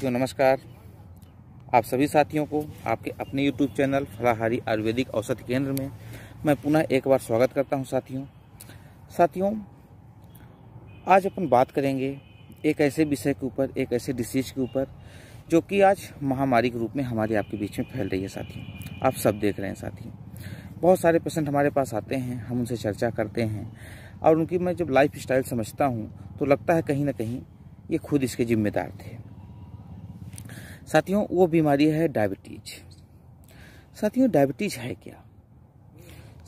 साथियों नमस्कार आप सभी साथियों को आपके अपने यूट्यूब चैनल फलाहारी आयुर्वेदिक औषधि केंद्र में मैं पुनः एक बार स्वागत करता हूं साथियों साथियों आज अपन बात करेंगे एक ऐसे विषय के ऊपर एक ऐसे डिसीज के ऊपर जो कि आज महामारी के रूप में हमारे आपके बीच में फैल रही है साथियों आप सब देख रहे हैं साथियों बहुत सारे पेशेंट हमारे पास आते हैं हम उनसे चर्चा करते हैं और उनकी मैं जब लाइफ स्टाइल समझता हूँ तो लगता है कहीं ना कहीं ये खुद इसके जिम्मेदार थे साथियों वो बीमारी है डायबिटीज साथियों डायबिटीज है क्या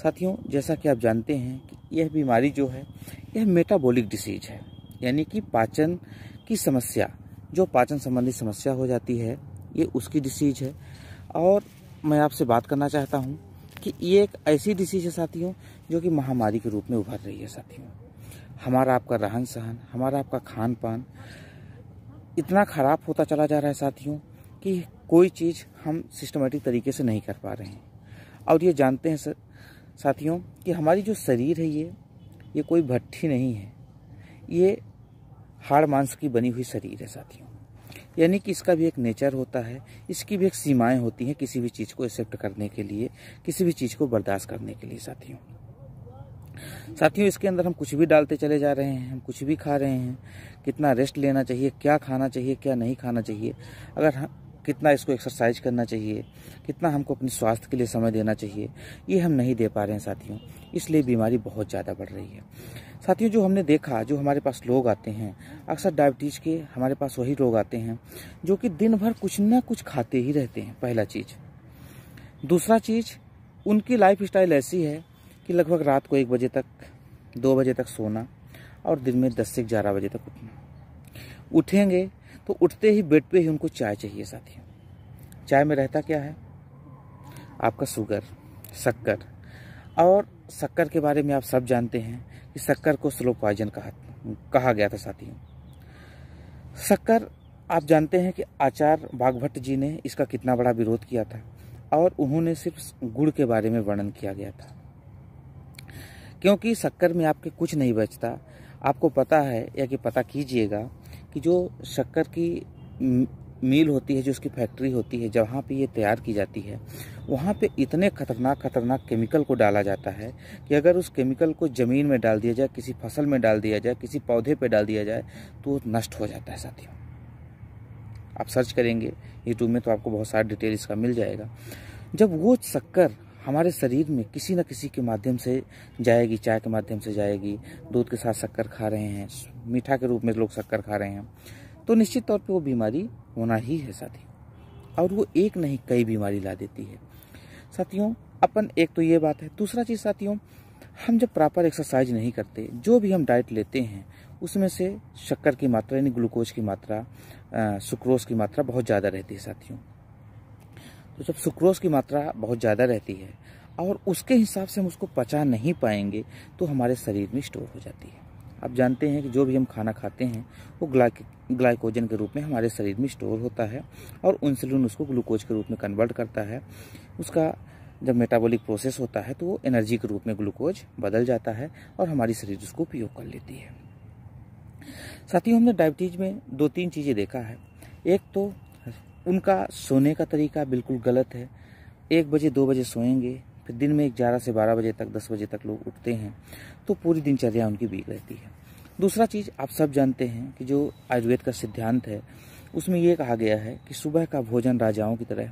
साथियों जैसा कि आप जानते हैं कि यह बीमारी जो है यह मेटाबॉलिक डिसीज है यानी कि पाचन की समस्या जो पाचन संबंधी समस्या हो जाती है ये उसकी डिसीज है और मैं आपसे बात करना चाहता हूँ कि ये एक ऐसी डिसीज है साथियों जो कि महामारी के रूप में उभर रही है साथियों हमारा आपका रहन सहन हमारा आपका खान पान इतना ख़राब होता चला जा रहा है साथियों कि कोई चीज़ हम सिस्टमेटिक तरीके से नहीं कर पा रहे हैं और ये जानते हैं सर साथियों कि हमारी जो शरीर है ये ये कोई भट्ठी नहीं है ये हाड़ मांस की बनी हुई शरीर है साथियों यानी कि इसका भी एक नेचर होता है इसकी भी एक सीमाएं होती हैं किसी भी चीज़ को एक्सेप्ट करने के लिए किसी भी चीज़ को बर्दाश्त करने के लिए साथियों साथियों इसके अंदर हम कुछ भी डालते चले जा रहे हैं हम कुछ भी खा रहे हैं कितना रेस्ट लेना चाहिए क्या खाना चाहिए क्या नहीं खाना चाहिए अगर हम कितना इसको एक्सरसाइज करना चाहिए कितना हमको अपने स्वास्थ्य के लिए समय देना चाहिए ये हम नहीं दे पा रहे हैं साथियों इसलिए बीमारी बहुत ज़्यादा बढ़ रही है साथियों जो हमने देखा जो हमारे पास लोग आते हैं अक्सर डायबिटीज़ के हमारे पास वही लोग आते हैं जो कि दिन भर कुछ ना कुछ खाते ही रहते हैं पहला चीज़ दूसरा चीज़ उनकी लाइफ स्टाइल ऐसी है कि लगभग रात को एक बजे तक दो बजे तक सोना और दिन में दस से ग्यारह बजे तक उठना उठेंगे तो उठते ही बेड पे ही उनको चाय चाहिए साथियों चाय में रहता क्या है आपका शुगर शक्कर और शक्कर के बारे में आप सब जानते हैं कि शक्कर को स्लो पॉइजन कहा कहा गया था साथियों शक्कर आप जानते हैं कि आचार्य बागभट्ट जी ने इसका कितना बड़ा विरोध किया था और उन्होंने सिर्फ गुड़ के बारे में वर्णन किया गया था क्योंकि शक्कर में आपके कुछ नहीं बचता आपको पता है या कि पता कीजिएगा कि जो शक्कर की मिल होती है जो उसकी फैक्ट्री होती है जहाँ पे ये तैयार की जाती है वहाँ पे इतने खतरनाक खतरनाक केमिकल को डाला जाता है कि अगर उस केमिकल को ज़मीन में डाल दिया जाए किसी फसल में डाल दिया जाए किसी पौधे पे डाल दिया जाए तो वो नष्ट हो जाता है साथियों आप सर्च करेंगे यूट्यूब में तो आपको बहुत सारा डिटेल इसका मिल जाएगा जब वो शक्कर हमारे शरीर में किसी न किसी के माध्यम से जाएगी चाय के माध्यम से जाएगी दूध के साथ शक्कर खा रहे हैं मीठा के रूप में लोग शक्कर खा रहे हैं तो निश्चित तौर पे वो बीमारी होना ही है साथी और वो एक नहीं कई बीमारी ला देती है साथियों अपन एक तो ये बात है दूसरा चीज़ साथियों हम जब प्रॉपर एक्सरसाइज नहीं करते जो भी हम डाइट लेते हैं उसमें से शक्कर की मात्रा यानी ग्लूकोज की मात्रा सुक्रोज की मात्रा बहुत ज़्यादा रहती है साथियों तो जब सुक्रोज की मात्रा बहुत ज़्यादा रहती है और उसके हिसाब से हम उसको पचा नहीं पाएंगे तो हमारे शरीर में स्टोर हो जाती है आप जानते हैं कि जो भी हम खाना खाते हैं वो ग्लाइकोजन के रूप में हमारे शरीर में स्टोर होता है और इंसुलिन उसको ग्लूकोज के रूप में कन्वर्ट करता है उसका जब मेटाबॉलिक प्रोसेस होता है तो वो एनर्जी के रूप में ग्लूकोज बदल जाता है और हमारी शरीर उसको उपयोग कर लेती है साथियों हमने डायबिटीज में दो तीन चीज़ें देखा है एक तो उनका सोने का तरीका बिल्कुल गलत है एक बजे दो बजे सोएंगे फिर दिन में ग्यारह से बारह बजे तक दस बजे तक लोग उठते हैं तो पूरी दिनचर्या उनकी बीक रहती है दूसरा चीज़ आप सब जानते हैं कि जो आयुर्वेद का सिद्धांत है उसमें ये कहा गया है कि सुबह का भोजन राजाओं की तरह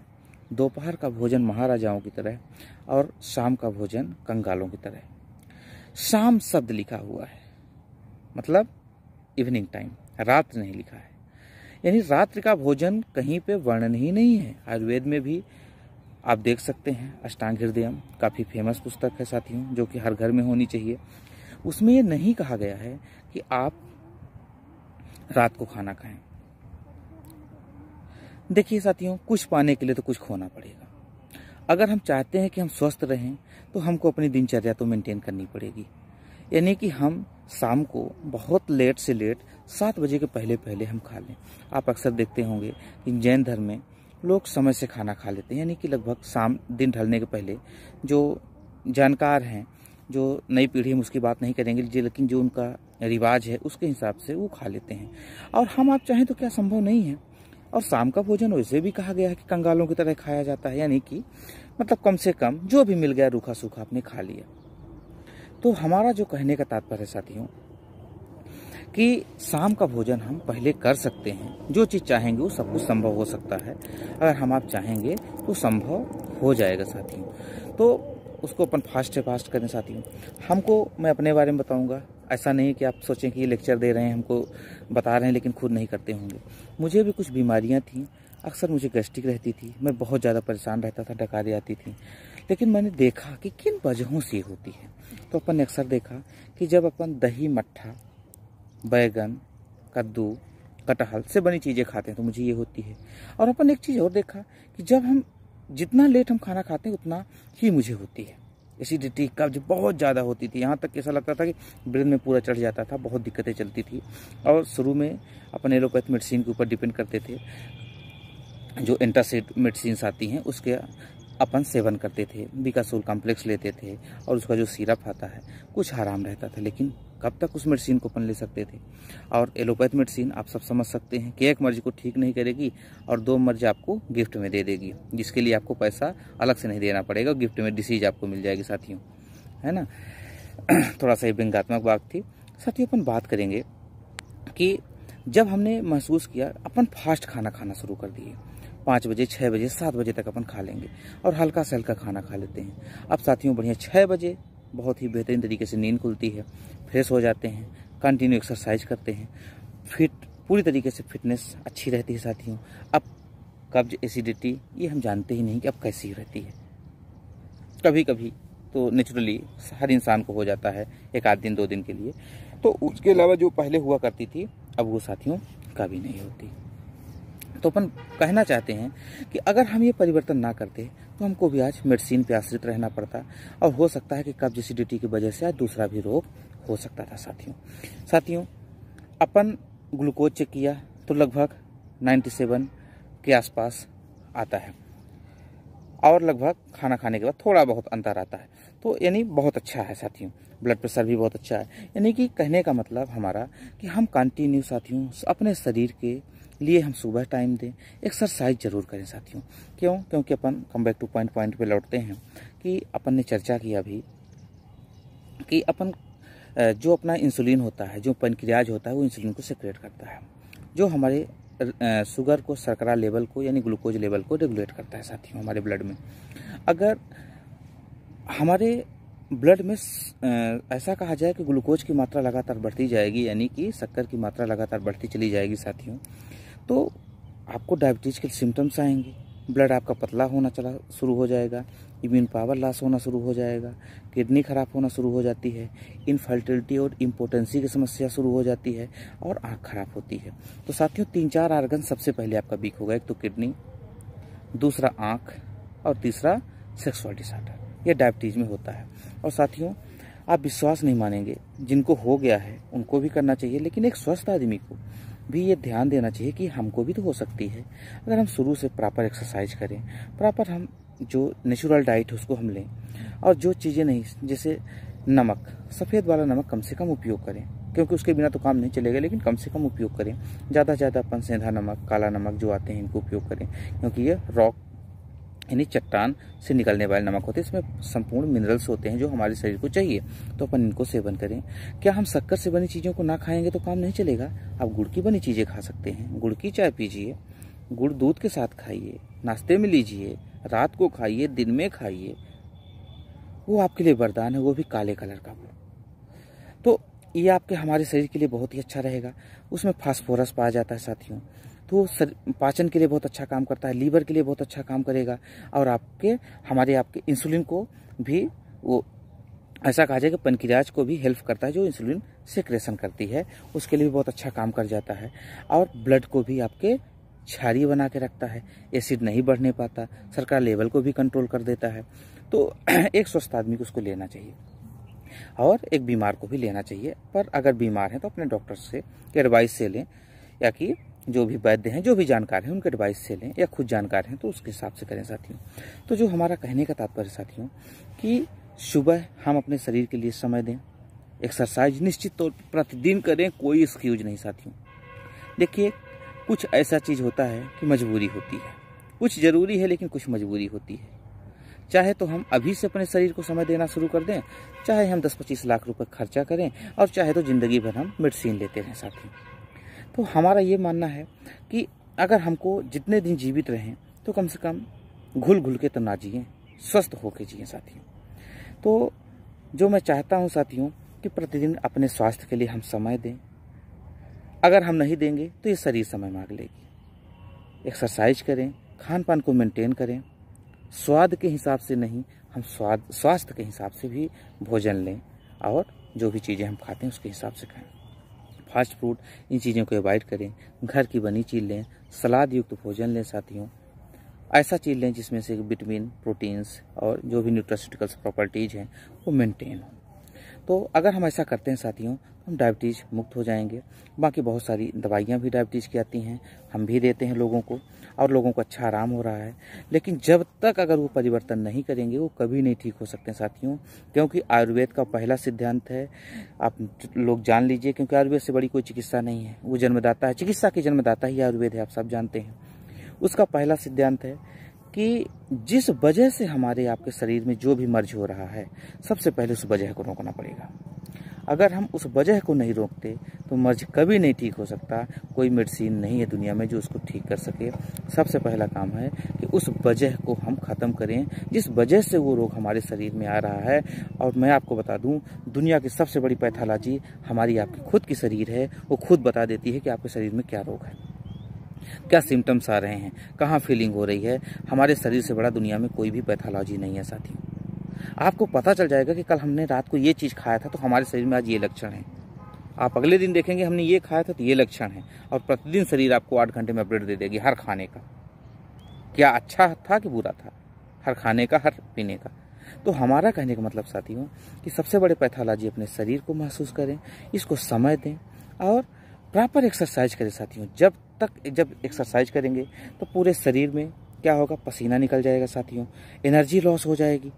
दोपहर का भोजन महाराजाओं की तरह और शाम का भोजन कंगालों की तरह शाम शब्द लिखा हुआ है मतलब इवनिंग टाइम रात नहीं लिखा है यानी रात्रि का भोजन कहीं पे वर्णन ही नहीं है आयुर्वेद में भी आप देख सकते हैं अष्टांग हृदयम काफ़ी फेमस पुस्तक है साथियों जो कि हर घर में होनी चाहिए उसमें ये नहीं कहा गया है कि आप रात को खाना खाएं देखिए साथियों कुछ पाने के लिए तो कुछ खोना पड़ेगा अगर हम चाहते हैं कि हम स्वस्थ रहें तो हमको अपनी दिनचर्या तो मेंटेन करनी पड़ेगी यानी कि हम शाम को बहुत लेट से लेट सात बजे के पहले पहले हम खा लें आप अक्सर देखते होंगे कि जैन धर्म में लोग समय से खाना खा लेते हैं यानी कि लगभग शाम दिन ढलने के पहले जो जानकार हैं जो नई पीढ़ी हम उसकी बात नहीं करेंगे लेकिन जो उनका रिवाज है उसके हिसाब से वो खा लेते हैं और हम आप चाहें तो क्या संभव नहीं है और शाम का भोजन वैसे भी कहा गया है कि कंगालों की तरह खाया जाता है यानी कि मतलब कम से कम जो भी मिल गया रूखा सूखा आपने खा लिया तो हमारा जो कहने का तात्पर्य साथियों कि शाम का भोजन हम पहले कर सकते हैं जो चीज़ चाहेंगे वो सब कुछ संभव हो सकता है अगर हम आप चाहेंगे तो संभव हो जाएगा साथियों तो उसको अपन फास्ट फास्ट करें साथियों हमको मैं अपने बारे में बताऊंगा ऐसा नहीं कि आप सोचें कि ये लेक्चर दे रहे हैं हमको बता रहे हैं लेकिन खुद नहीं करते होंगे मुझे भी कुछ बीमारियाँ थीं अक्सर मुझे गैस्ट्रिक रहती थी मैं बहुत ज़्यादा परेशान रहता था डकारी आती थी लेकिन मैंने देखा कि किन वजहों से होती है तो अपन ने अक्सर देखा कि जब अपन दही मट्ठा बैगन कद्दू कटहल से बनी चीज़ें खाते हैं तो मुझे ये होती है और अपन एक चीज़ और देखा कि जब हम जितना लेट हम खाना खाते हैं उतना ही मुझे होती है एसिडिटी कब्ज बहुत ज़्यादा होती थी यहाँ तक ऐसा लगता था कि ब्रेन में पूरा चढ़ जाता था बहुत दिक्कतें चलती थी और शुरू में अपन एलोपैथ मेडिसिन के ऊपर डिपेंड करते थे जो एंटासिड मेडिसिन आती हैं उसके अपन सेवन करते थे बिकासोल कॉम्प्लेक्स लेते थे और उसका जो सिरप आता है कुछ आराम रहता था लेकिन कब तक उस मेडिसिन को अपन ले सकते थे और एलोपैथ मेडिसिन आप सब समझ सकते हैं कि एक मर्ज को ठीक नहीं करेगी और दो मर्ज आपको गिफ्ट में दे देगी जिसके लिए आपको पैसा अलग से नहीं देना पड़ेगा गिफ्ट में डिसीज आपको मिल जाएगी साथियों है ना थोड़ा सा ये व्यंगात्मक बात थी साथियों अपन बात करेंगे कि जब हमने महसूस किया अपन फास्ट खाना खाना शुरू कर दिए पाँच बजे छः बजे सात बजे तक अपन खा लेंगे और हल्का से हल्का खाना खा लेते हैं अब साथियों बढ़िया छः बजे बहुत ही बेहतरीन तरीके से नींद खुलती है फ्रेश हो जाते हैं कंटिन्यू एक्सरसाइज करते हैं फिट पूरी तरीके से फिटनेस अच्छी रहती है साथियों अब कब्ज एसिडिटी ये हम जानते ही नहीं कि अब कैसी रहती है कभी कभी तो नेचुरली हर इंसान को हो जाता है एक आध दिन दो दिन के लिए तो उसके अलावा जो पहले हुआ करती थी अब वो साथियों कभी नहीं होती तो अपन कहना चाहते हैं कि अगर हम ये परिवर्तन ना करते तो हमको भी आज मेडिसिन पे आश्रित रहना पड़ता और हो सकता है कि कब्जिसिडिटी की वजह से आज दूसरा भी रोग हो सकता था साथियों साथियों अपन ग्लूकोज चेक किया तो लगभग 97 के आसपास आता है और लगभग खाना खाने के बाद थोड़ा बहुत अंतर आता है तो यानी बहुत अच्छा है साथियों ब्लड प्रेशर भी बहुत अच्छा है यानी कि कहने का मतलब हमारा कि हम कंटिन्यू साथियों अपने शरीर के लिए हम सुबह टाइम दें एक्सरसाइज जरूर करें साथियों क्यों क्योंकि अपन come back to point point पे लौटते हैं कि अपन ने चर्चा की अभी कि अपन जो अपना इंसुलिन होता है जो पनक्रियाज होता है वो इंसुलिन को सिक्रेट करता है जो हमारे शुगर को सरकरा लेवल को यानी ग्लूकोज लेवल को रेगुलेट करता है साथियों हमारे ब्लड में अगर हमारे ब्लड में ऐसा कहा जाए कि ग्लूकोज की मात्रा लगातार बढ़ती जाएगी यानी कि शक्कर की मात्रा लगातार बढ़ती चली जाएगी साथियों तो आपको डायबिटीज़ के सिम्टम्स आएंगे ब्लड आपका पतला होना चला शुरू हो जाएगा इम्यून पावर लॉस होना शुरू हो जाएगा किडनी ख़राब होना शुरू हो जाती है इनफर्टिलिटी और इम्पोर्टेंसी की समस्या शुरू हो जाती है और आँख खराब होती है तो साथियों तीन चार आर्गन सबसे पहले आपका वीक होगा एक तो किडनी दूसरा आँख और तीसरा सेक्सुअल डिसऑर्डर यह डायबिटीज़ में होता है और साथियों आप विश्वास नहीं मानेंगे जिनको हो गया है उनको भी करना चाहिए लेकिन एक स्वस्थ आदमी को भी ये ध्यान देना चाहिए कि हमको भी तो हो सकती है अगर हम शुरू से प्रॉपर एक्सरसाइज करें प्रॉपर हम जो नेचुरल डाइट है उसको हम लें और जो चीज़ें नहीं जैसे नमक सफ़ेद वाला नमक कम से कम उपयोग करें क्योंकि उसके बिना तो काम नहीं चलेगा लेकिन कम से कम उपयोग करें ज़्यादा से ज़्यादा अपन सेंधा नमक काला नमक जो आते हैं इनको उपयोग करें क्योंकि ये रॉक यानी चट्टान से निकलने वाले नमक होते हैं इसमें संपूर्ण मिनरल्स होते हैं जो हमारे शरीर को चाहिए तो अपन इनको सेवन करें क्या हम शक्कर से बनी चीज़ों को ना खाएंगे तो काम नहीं चलेगा आप गुड़ की बनी चीज़ें खा सकते हैं गुड़ की चाय पीजिए गुड़ दूध के साथ खाइए नाश्ते में लीजिए रात को खाइए दिन में खाइए वो आपके लिए वरदान है वो भी काले कलर का गुड़ तो ये आपके हमारे शरीर के लिए बहुत ही अच्छा रहेगा उसमें फास्फोरस पाया जाता है साथियों तो पाचन के लिए बहुत अच्छा काम करता है लीवर के लिए बहुत अच्छा काम करेगा और आपके हमारे आपके इंसुलिन को भी वो ऐसा कहा जाए कि पनकिराज को भी हेल्प करता है जो इंसुलिन सिक्रेशन करती है उसके लिए भी बहुत अच्छा काम कर जाता है और ब्लड को भी आपके छारी बना के रखता है एसिड नहीं बढ़ने पाता सरकार लेवल को भी कंट्रोल कर देता है तो एक स्वस्थ आदमी को उसको लेना चाहिए और एक बीमार को भी लेना चाहिए पर अगर बीमार है तो अपने डॉक्टर से एडवाइस से लें या कि जो भी वैद्य हैं जो भी जानकार हैं उनके एडवाइस से लें या खुद जानकार हैं तो उसके हिसाब से करें साथियों तो जो हमारा कहने का तात्पर्य साथियों कि सुबह हम अपने शरीर के लिए समय दें एक्सरसाइज निश्चित तौर पर प्रतिदिन करें कोई एक्सक्यूज नहीं साथियों देखिए कुछ ऐसा चीज़ होता है कि मजबूरी होती है कुछ ज़रूरी है लेकिन कुछ मजबूरी होती है चाहे तो हम अभी से अपने शरीर को समय देना शुरू कर दें चाहे हम 10-25 लाख रुपए खर्चा करें और चाहे तो ज़िंदगी भर हम मेडिसिन लेते रहें साथियों तो हमारा ये मानना है कि अगर हमको जितने दिन जीवित रहें तो कम से कम घुल घुल के तो ना जिए स्वस्थ होके जिए साथियों तो जो मैं चाहता हूँ साथियों कि प्रतिदिन अपने स्वास्थ्य के लिए हम समय दें अगर हम नहीं देंगे तो ये शरीर समय मांग लेगी एक्सरसाइज करें खान पान को मेंटेन करें स्वाद के हिसाब से नहीं हम स्वाद स्वास्थ्य के हिसाब से भी भोजन लें और जो भी चीज़ें हम खाते हैं उसके हिसाब से खाएं फास्ट फूड इन चीज़ों को अवॉइड करें घर की बनी चीज़ लें सलाद युक्त भोजन लें साथियों ऐसा चीज़ लें जिसमें से विटामिन प्रोटीन्स और जो भी न्यूट्रास्यूटिकल्स प्रॉपर्टीज़ हैं वो मेंटेन हों तो अगर हम ऐसा करते हैं साथियों हम डायबिटीज़ मुक्त हो जाएंगे बाकी बहुत सारी दवाइयाँ भी डायबिटीज़ की आती हैं हम भी देते हैं लोगों को और लोगों को अच्छा आराम हो रहा है लेकिन जब तक अगर वो परिवर्तन नहीं करेंगे वो कभी नहीं ठीक हो सकते साथियों क्योंकि आयुर्वेद का पहला सिद्धांत है आप लोग जान लीजिए क्योंकि आयुर्वेद से बड़ी कोई चिकित्सा नहीं है वो जन्मदाता है चिकित्सा के जन्मदाता ही आयुर्वेद है आप सब जानते हैं उसका पहला सिद्धांत है कि जिस वजह से हमारे आपके शरीर में जो भी मर्ज हो रहा है सबसे पहले उस वजह को रोकना पड़ेगा अगर हम उस वजह को नहीं रोकते तो मर्ज कभी नहीं ठीक हो सकता कोई मेडिसिन नहीं है दुनिया में जो उसको ठीक कर सके सबसे पहला काम है कि उस वजह को हम ख़त्म करें जिस वजह से वो रोग हमारे शरीर में आ रहा है और मैं आपको बता दूं दुनिया की सबसे बड़ी पैथोलॉजी हमारी आपकी खुद की शरीर है वो खुद बता देती है कि आपके शरीर में क्या रोग है क्या सिम्टम्स आ रहे हैं कहाँ फीलिंग हो रही है हमारे शरीर से बड़ा दुनिया में कोई भी पैथोलॉजी नहीं है साथियों आपको पता चल जाएगा कि कल हमने रात को ये चीज़ खाया था तो हमारे शरीर में आज ये लक्षण है आप अगले दिन देखेंगे हमने ये खाया था तो ये लक्षण है और प्रतिदिन शरीर आपको आठ घंटे में अपडेट दे देगी हर खाने का क्या अच्छा था कि बुरा था हर खाने का हर पीने का तो हमारा कहने का मतलब साथियों कि सबसे बड़े पैथोलॉजी अपने शरीर को महसूस करें इसको समय दें और प्रॉपर एक्सरसाइज करें साथियों जब तक जब एक्सरसाइज करेंगे तो पूरे शरीर में क्या होगा पसीना निकल जाएगा साथियों एनर्जी लॉस हो जाएगी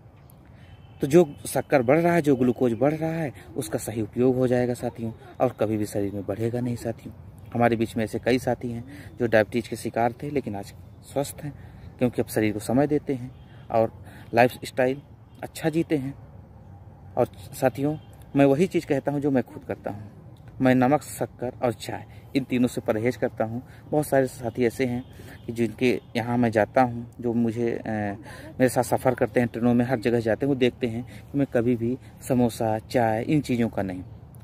तो जो शक्कर बढ़ रहा है जो ग्लूकोज बढ़ रहा है उसका सही उपयोग हो जाएगा साथियों और कभी भी शरीर में बढ़ेगा नहीं साथियों हमारे बीच में ऐसे कई साथी हैं जो डायबिटीज के शिकार थे लेकिन आज स्वस्थ हैं क्योंकि अब शरीर को समय देते हैं और लाइफ स्टाइल अच्छा जीते हैं और साथियों मैं वही चीज़ कहता हूँ जो मैं खुद करता हूँ मैं नमक शक्कर और चाय इन तीनों से परहेज करता हूँ बहुत सारे साथी ऐसे हैं कि जिनके यहाँ मैं जाता हूँ जो मुझे ए, मेरे साथ सफ़र करते हैं ट्रेनों में हर जगह जाते हैं वो देखते हैं कि मैं कभी भी समोसा चाय इन चीज़ों का नहीं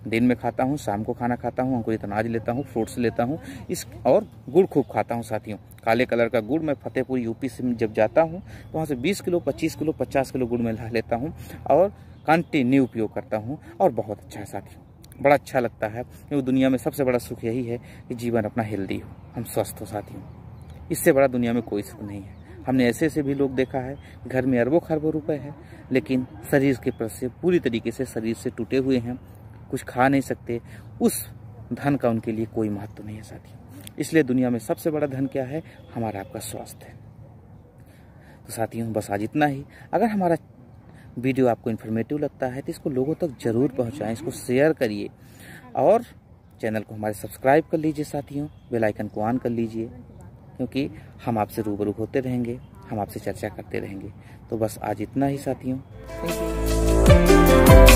दिन में खाता हूँ शाम को खाना खाता हूँ अंकुरित अनाज लेता हूँ फ्रूट्स लेता हूँ इस और गुड़ खूब खाता हूँ साथियों काले कलर का गुड़ मैं फतेहपुर यूपी से जब जाता हूँ तो वहाँ से 20 किलो 25 किलो 50 किलो गुड़ मैं ला लेता हूँ और कंटिन्यू उपयोग करता हूँ और बहुत अच्छा है साथियों बड़ा अच्छा लगता है क्योंकि दुनिया में सबसे बड़ा सुख यही है कि जीवन अपना हेल्दी हो हम स्वस्थ हो साथियों इससे बड़ा दुनिया में कोई सुख नहीं है हमने ऐसे ऐसे भी लोग देखा है घर में अरबों खरबों रुपए हैं लेकिन शरीर के प्रति पूरी तरीके से शरीर से टूटे हुए हैं कुछ खा नहीं सकते उस धन का उनके लिए कोई महत्व नहीं है साथियों इसलिए दुनिया में सबसे बड़ा धन क्या है हमारा आपका स्वास्थ्य है तो साथियों बस आज इतना ही अगर हमारा वीडियो आपको इन्फॉर्मेटिव लगता है तो इसको लोगों तक ज़रूर पहुँचाएँ इसको शेयर करिए और चैनल को हमारे सब्सक्राइब कर लीजिए साथियों बेल आइकन को ऑन कर लीजिए क्योंकि हम आपसे रूबरू होते रहेंगे हम आपसे चर्चा करते रहेंगे तो बस आज इतना ही साथियों थैंक यू